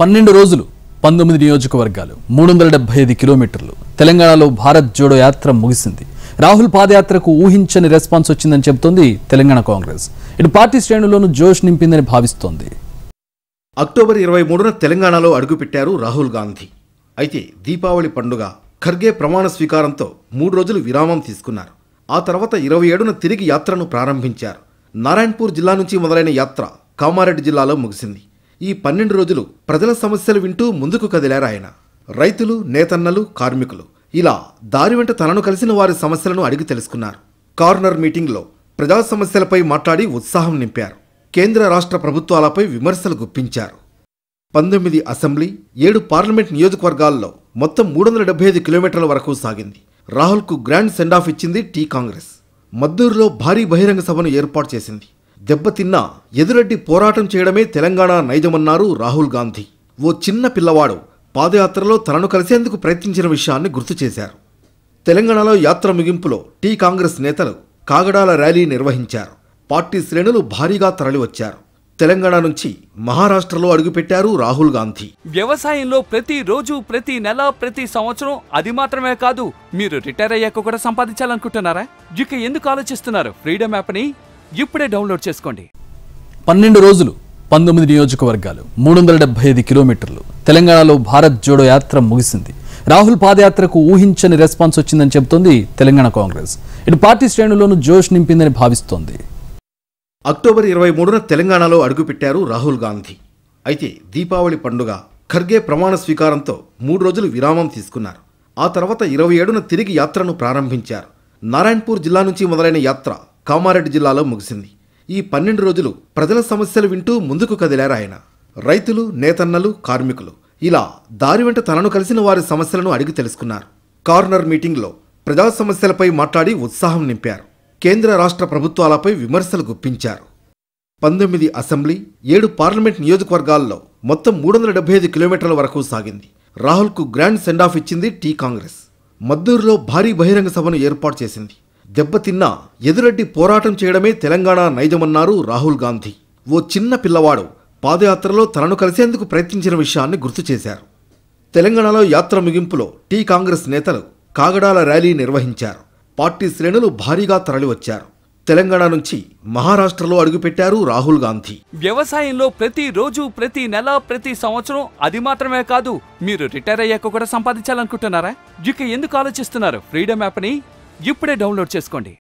పన్నెండు రోజులు పంతొమ్మిది నియోజకవర్గాలు మూడు వందల డెబ్బై ఐదు కిలోమీటర్లు తెలంగాణలో భారత్ జోడో యాత్ర ముగిసింది రాహుల్ పాదయాత్రకు ఊహించని రెస్పాన్స్ వచ్చిందని చెబుతోంది తెలంగాణ కాంగ్రెస్ ఇటు పార్టీ శ్రేణుల్లోనూ జోష్ నింపిందని భావిస్తోంది అక్టోబర్ ఇరవై మూడున తెలంగాణలో అడుగుపెట్టారు రాహుల్ గాంధీ అయితే దీపావళి పండుగ ఖర్గే ప్రమాణ స్వీకారంతో మూడు రోజులు విరామం తీసుకున్నారు ఆ తర్వాత ఇరవై ఏడున తిరిగి యాత్రను ప్రారంభించారు నారాయణపూర్ జిల్లా నుంచి మొదలైన యాత్ర కామారెడ్డి జిల్లాలో ముగిసింది ఈ పన్నెండు రోజులు ప్రజల సమస్యలు వింటూ ముందుకు కదిలారు ఆయన రైతులు నేతన్నలు కార్మికులు ఇలా దారి వెంట తనను కలిసిన వారి సమస్యలను అడిగి తెలుసుకున్నారు కార్నర్ మీటింగ్లో ప్రజా సమస్యలపై మాట్లాడి ఉత్సాహం నింపారు కేంద్ర రాష్ట్ర ప్రభుత్వాలపై విమర్శలు గుప్పించారు పంతొమ్మిది అసెంబ్లీ ఏడు పార్లమెంట్ నియోజకవర్గాల్లో మొత్తం మూడు వందల డెబ్బై ఐదు కిలోమీటర్ల వరకు సాగింది రాహుల్కు గ్రాండ్ సెండ్ ఆఫ్ ఇచ్చింది టీ కాంగ్రెస్ మద్దూరులో భారీ బహిరంగ సభను ఏర్పాటు చేసింది దెబ్బతిన్నా ఎదురెడ్డి పోరాటం చేయడమే తెలంగాణ నైజమన్నారు రాహుల్ గాంధీ ఓ చిన్న పిల్లవాడు పాదయాత్రలో తనను కలిసేందుకు ప్రయత్నించిన విషయాన్ని గుర్తు చేశారు తెలంగాణలో యాత్ర ముగింపులో టీ కాంగ్రెస్ నేతలు కాగడాల ర్యాలీ నిర్వహించారు పార్టీ శ్రేణులు భారీగా తరలివచ్చారు తెలంగాణ నుంచి మహారాష్ట్రలో అడుగుపెట్టారు రాహుల్ గాంధీ వ్యవసాయంలో ప్రతి రోజు ప్రతి నెల ప్రతి సంవత్సరం అది మాత్రమే కాదు మీరు రిటైర్ అయ్యాక కూడా సంపాదించాలనుకుంటున్నారా ఇక ఎందుకు ఆలోచిస్తున్నారు ఫ్రీడమ్ యాప్ని ఇప్పుడే డౌన్లోడ్ చేసుకోండి పన్నెండు రోజులు పంతొమ్మిది నియోజకవర్గాలు మూడు వందల డెబ్బై ఐదు కిలోమీటర్లు తెలంగాణలో భారత్ జోడో యాత్ర ముగిసింది రాహుల్ పాదయాత్రకు ఊహించని రెస్పాన్స్ వచ్చిందని చెబుతోంది తెలంగాణ కాంగ్రెస్ ఇటు పార్టీ శ్రేణుల్లోనూ జోష్ నింపిందని భావిస్తోంది అక్టోబర్ ఇరవై మూడున తెలంగాణలో అడుగుపెట్టారు రాహుల్ గాంధీ అయితే దీపావళి పండుగ ఖర్గే ప్రమాణ స్వీకారంతో మూడు రోజులు విరామం తీసుకున్నారు ఆ తర్వాత ఇరవై ఏడున తిరిగి యాత్రను ప్రారంభించారు నారాయణపూర్ జిల్లా నుంచి మొదలైన యాత్ర కామారెడ్డి జిల్లాలో ముగిసింది ఈ పన్నెండు రోజులు ప్రజల సమస్యలు వింటూ ముందుకు కదిలారు ఆయన రైతులు నేతన్నలు కార్మికులు ఇలా దారి వెంట తనను కలిసిన వారి సమస్యలను అడిగి తెలుసుకున్నారు కార్నర్ మీటింగ్లో ప్రజా సమస్యలపై మాట్లాడి ఉత్సాహం నింపారు కేంద్ర రాష్ట్ర ప్రభుత్వాలపై విమర్శలు గుప్పించారు పంతొమ్మిది అసెంబ్లీ ఏడు పార్లమెంట్ నియోజకవర్గాల్లో మొత్తం మూడు వందల డెబ్బై ఐదు కిలోమీటర్ల వరకు సాగింది రాహుల్కు గ్రాండ్ సెండ్ ఆఫ్ ఇచ్చింది టీ కాంగ్రెస్ మద్దూరులో భారీ బహిరంగ సభను ఏర్పాటు చేసింది దెబ్బతిన్నా ఎదురెడ్డి పోరాటం చేయడమే తెలంగాణ నైజమన్నారు రాహుల్ గాంధీ ఓ చిన్న పిల్లవాడు పాదయాత్రలో తనను కలిసేందుకు ప్రయత్నించిన విషయాన్ని గుర్తు చేశారు తెలంగాణలో యాత్ర ముగింపులో టీ కాంగ్రెస్ నేతలు కాగడాల ర్యాలీ నిర్వహించారు పార్టీ శ్రేణులు భారీగా తరలివచ్చారు తెలంగాణ నుంచి మహారాష్ట్రలో అడుగుపెట్టారు రాహుల్ గాంధీ వ్యవసాయంలో ప్రతి రోజు ప్రతి నెల ప్రతి సంవత్సరం అది మాత్రమే కాదు మీరు రిటైర్ అయ్యాక కూడా సంపాదించాలనుకుంటున్నారా ఇక ఎందుకు ఆలోచిస్తున్నారు ఫ్రీడమ్ యాప్ని ఇప్పుడే డౌన్లోడ్ చేసుకోండి